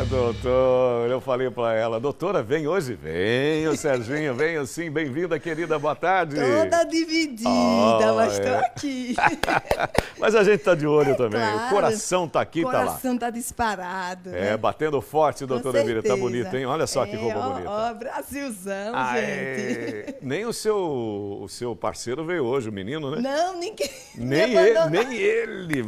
É, doutor, eu falei para ela, doutora, vem hoje? Vem, o Serginho, venho sim, bem-vinda, querida, boa tarde. Toda dividida, oh, mas estou é. aqui. mas a gente tá de olho é, também, claro. o coração tá aqui, tá lá. O coração tá disparado. É, né? batendo forte, doutora Vira, tá bonita, hein? Olha só que é, roupa bonita. Ó, Brasilzão, ah, é. gente. Nem o seu, o seu parceiro veio hoje, o menino, né? Não, ninguém. Nem, ele, nem ele.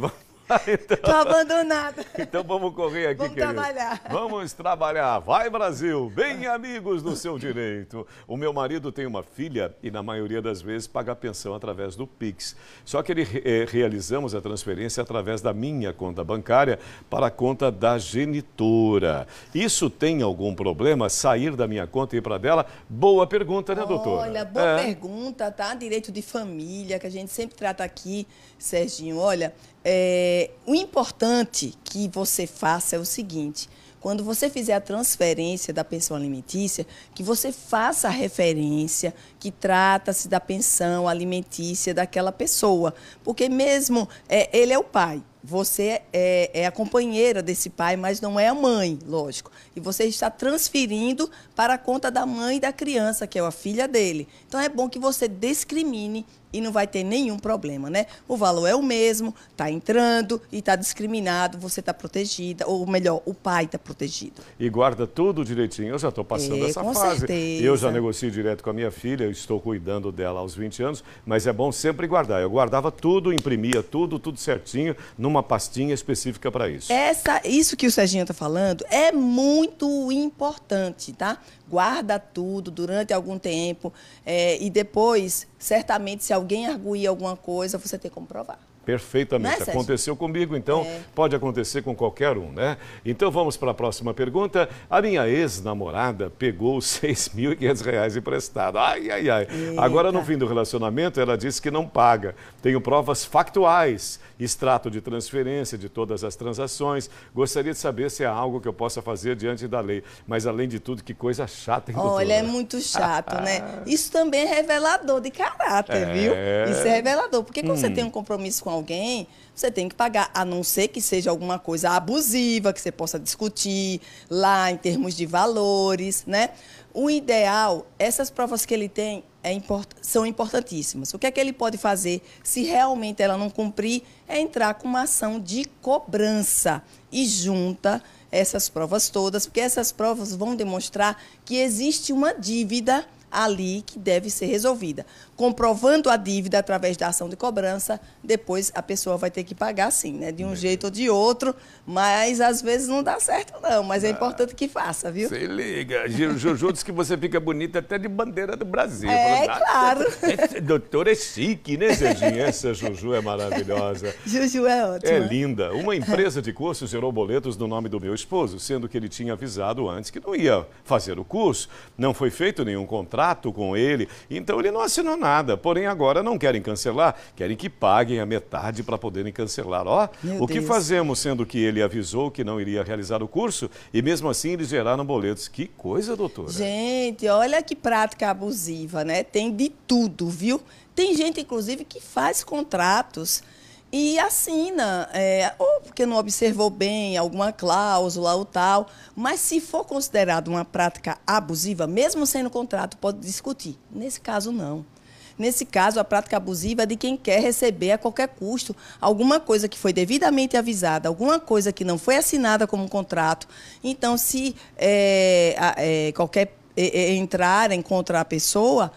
então, Tô abandonada. Então vamos correr aqui, Vamos querido. trabalhar. Vamos trabalhar. Vai, Brasil. Bem ah. amigos do seu direito. O meu marido tem uma filha e, na maioria das vezes, paga a pensão através do Pix. Só que ele, eh, realizamos a transferência através da minha conta bancária para a conta da genitora. Isso tem algum problema? Sair da minha conta e ir para dela? Boa pergunta, né, doutor Olha, boa é. pergunta, tá? Direito de família, que a gente sempre trata aqui, Serginho. Olha, é é, o importante que você faça é o seguinte: quando você fizer a transferência da pensão alimentícia, que você faça a referência que trata-se da pensão alimentícia daquela pessoa. Porque mesmo é, ele é o pai, você é, é, a companheira desse pai, mas não é a mãe, lógico. E você está transferindo para a conta da mãe da criança, que é a filha dele. Então é bom que você discrimine e não vai ter nenhum problema, né? O valor é o mesmo, está entrando e está discriminado, você está protegida, ou melhor, o pai está protegido. E guarda tudo direitinho. Eu já estou passando é, essa com fase. Certeza. Eu já negocio direto com a minha filha, eu estou cuidando dela aos 20 anos, mas é bom sempre guardar. Eu guardava tudo, imprimia tudo, tudo certinho, numa pastinha específica para isso. Essa, isso que o Serginho está falando é muito importante, tá? guarda tudo durante algum tempo é, e depois, certamente, se alguém arguir alguma coisa, você tem como provar. Perfeitamente. É, Aconteceu comigo, então é. pode acontecer com qualquer um, né? Então vamos para a próxima pergunta. A minha ex-namorada pegou R$ 6.500 emprestado. Ai, ai, ai. Eita. Agora, no fim do relacionamento, ela disse que não paga. Tenho provas factuais, extrato de transferência de todas as transações. Gostaria de saber se é algo que eu possa fazer diante da lei. Mas, além de tudo, que coisa chata, hein, doutora? Olha, é muito chato, né? Isso também é revelador de caráter, é... viu? Isso é revelador, porque quando hum. você tem um compromisso com alguém, você tem que pagar, a não ser que seja alguma coisa abusiva, que você possa discutir lá em termos de valores, né? O ideal, essas provas que ele tem é import, são importantíssimas. O que é que ele pode fazer se realmente ela não cumprir? É entrar com uma ação de cobrança e junta essas provas todas, porque essas provas vão demonstrar que existe uma dívida ali que deve ser resolvida. Comprovando a dívida através da ação de cobrança, depois a pessoa vai ter que pagar sim, né? De um é. jeito ou de outro, mas às vezes não dá certo não, mas é ah, importante que faça, viu? Se liga, Juju diz que você fica bonita até de bandeira do Brasil. É, claro. É, é, doutora é chique, né, Serginho? Essa Juju é maravilhosa. Juju é ótima. É linda. Uma empresa de cursos gerou boletos no nome do meu esposo, sendo que ele tinha avisado antes que não ia fazer o curso. Não foi feito nenhum contrato contrato com ele, então ele não assinou nada. Porém, agora não querem cancelar, querem que paguem a metade para poderem cancelar. Ó, o que Deus. fazemos, sendo que ele avisou que não iria realizar o curso e mesmo assim eles geraram boletos. Que coisa, doutora. Gente, olha que prática abusiva, né? Tem de tudo, viu? Tem gente, inclusive, que faz contratos e assina, é, ou porque não observou bem alguma cláusula ou tal, mas se for considerado uma prática abusiva, mesmo sendo contrato, pode discutir. Nesse caso, não. Nesse caso, a prática abusiva é de quem quer receber a qualquer custo alguma coisa que foi devidamente avisada, alguma coisa que não foi assinada como contrato. Então, se é, é, qualquer é, é, entrar em contra a pessoa,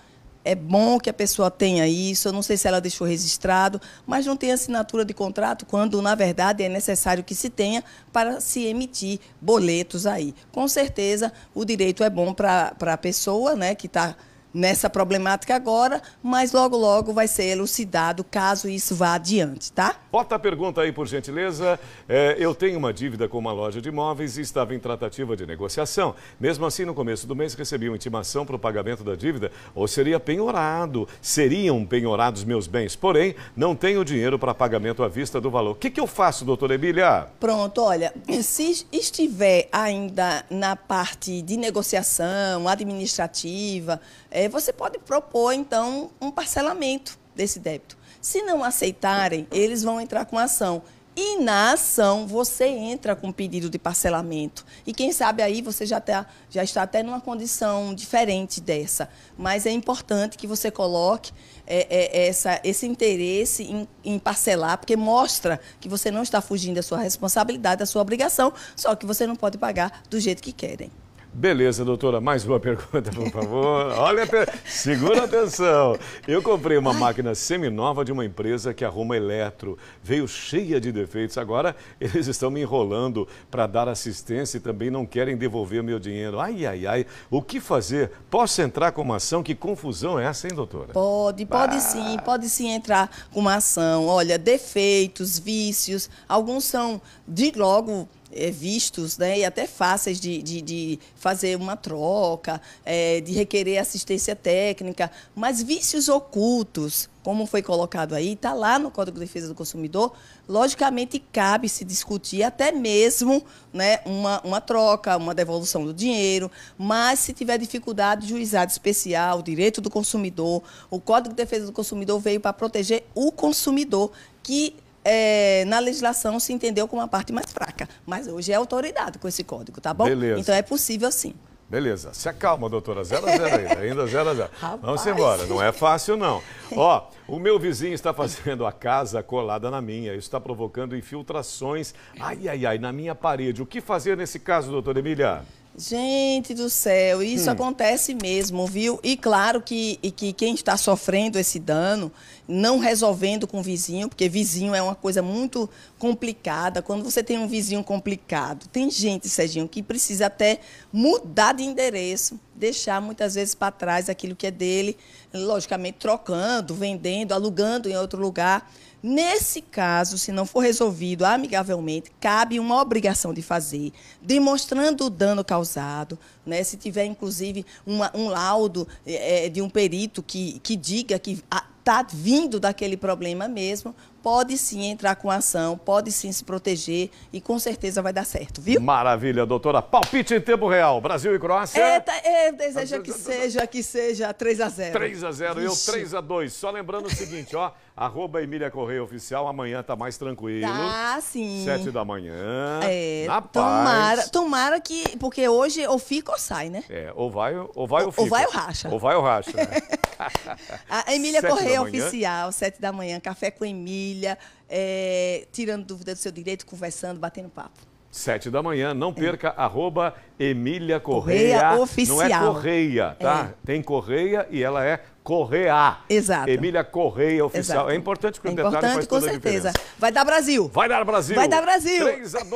é bom que a pessoa tenha isso, eu não sei se ela deixou registrado, mas não tem assinatura de contrato quando, na verdade, é necessário que se tenha para se emitir boletos aí. Com certeza, o direito é bom para a pessoa né, que está nessa problemática agora, mas logo, logo vai ser elucidado caso isso vá adiante, tá? Bota a pergunta aí, por gentileza. É, eu tenho uma dívida com uma loja de imóveis e estava em tratativa de negociação. Mesmo assim, no começo do mês, recebi uma intimação para o pagamento da dívida ou seria penhorado. Seriam penhorados meus bens, porém, não tenho dinheiro para pagamento à vista do valor. O que, que eu faço, doutora Emília? Pronto, olha, se estiver ainda na parte de negociação administrativa, é, você pode propor, então, um parcelamento desse débito. Se não aceitarem, eles vão entrar com ação. E na ação você entra com pedido de parcelamento. E quem sabe aí você já, tá, já está até numa condição diferente dessa. Mas é importante que você coloque é, é, essa, esse interesse em, em, parcelar, porque mostra que você não está fugindo da sua responsabilidade, da sua obrigação, só que você não pode pagar do jeito que querem. Beleza, doutora, mais uma pergunta, por favor. Olha, segura atenção. Eu comprei uma máquina seminova de uma empresa que arruma eletro. Veio cheia de defeitos. Agora eles estão me enrolando para dar assistência e também não querem devolver meu dinheiro. Ai, ai, ai. O que fazer? Posso entrar com uma ação? Que confusão é essa, hein, doutora? Pode, pode sim. Pode sim entrar com uma ação. Olha, defeitos, vícios. Alguns são de logo é, vistos né, e até fáceis de, de, de fazer uma troca, é, de requerer assistência técnica, mas vícios ocultos, como foi colocado aí, está lá no Código de Defesa do Consumidor, logicamente cabe se discutir até mesmo né, uma, uma troca, uma devolução do dinheiro, mas se tiver dificuldade, juizado especial, direito do consumidor, o Código de Defesa do Consumidor veio para proteger o consumidor que é, na legislação se entendeu como a parte mais fraca. Mas hoje é autoridade com esse código, tá bom? Beleza. Então é possível sim. Beleza, se acalma, doutora. Zero a zero ainda, ainda zero a zero. Rapaz. Vamos embora, não é fácil não. Ó, o meu vizinho está fazendo a casa colada na minha. Isso está provocando infiltrações, ai, ai, ai, na minha parede. O que fazer nesse caso, doutora Emília? Gente do céu, isso hum. acontece mesmo, viu? E claro que, e que quem está sofrendo esse dano, não resolvendo com o vizinho, porque vizinho é uma coisa muito complicada. Quando você tem um vizinho complicado, tem gente, Serginho, que precisa até mudar de endereço, deixar muitas vezes para trás aquilo que é dele, logicamente trocando, vendendo, alugando em outro lugar. Nesse caso, se não for resolvido amigavelmente, cabe uma obrigação de fazer, demonstrando o dano causado. Né? Se tiver, inclusive, uma, um laudo é, é de um perito que, que diga que está vindo daquele problema mesmo, pode sim entrar com ação, pode sim se proteger e com certeza vai dar certo, viu? Maravilha, doutora. Palpite em tempo real, Brasil e Croácia. É, tá, é deseja que seja, que seja 3 a 0 3 a 0 eu 3 a 2 Só lembrando o seguinte, ó, arroba Emília Correia Oficial, amanhã tá mais tranquilo. Ah, sim. Sete da manhã, é, na tomara, Tomara que, porque hoje ou fica ou sai, né? É, ou vai ou, vai, ou, ou fica. Ou vai ou racha. Ou vai ou racha, né? a Emília Correia Oficial, sete da manhã, café com Emília, é, tirando dúvida do seu direito, conversando, batendo papo. Sete da manhã, não é. perca, é. arroba Emília Correia. Correia Oficial. Não é Correia, tá? É. Tem Correia e ela é Correia. Exato. Emília Correia Oficial. Exato. É importante que o é importante, detalhe faz com certeza. Vai dar Brasil. Vai dar Brasil. Vai dar Brasil. 3 a 2.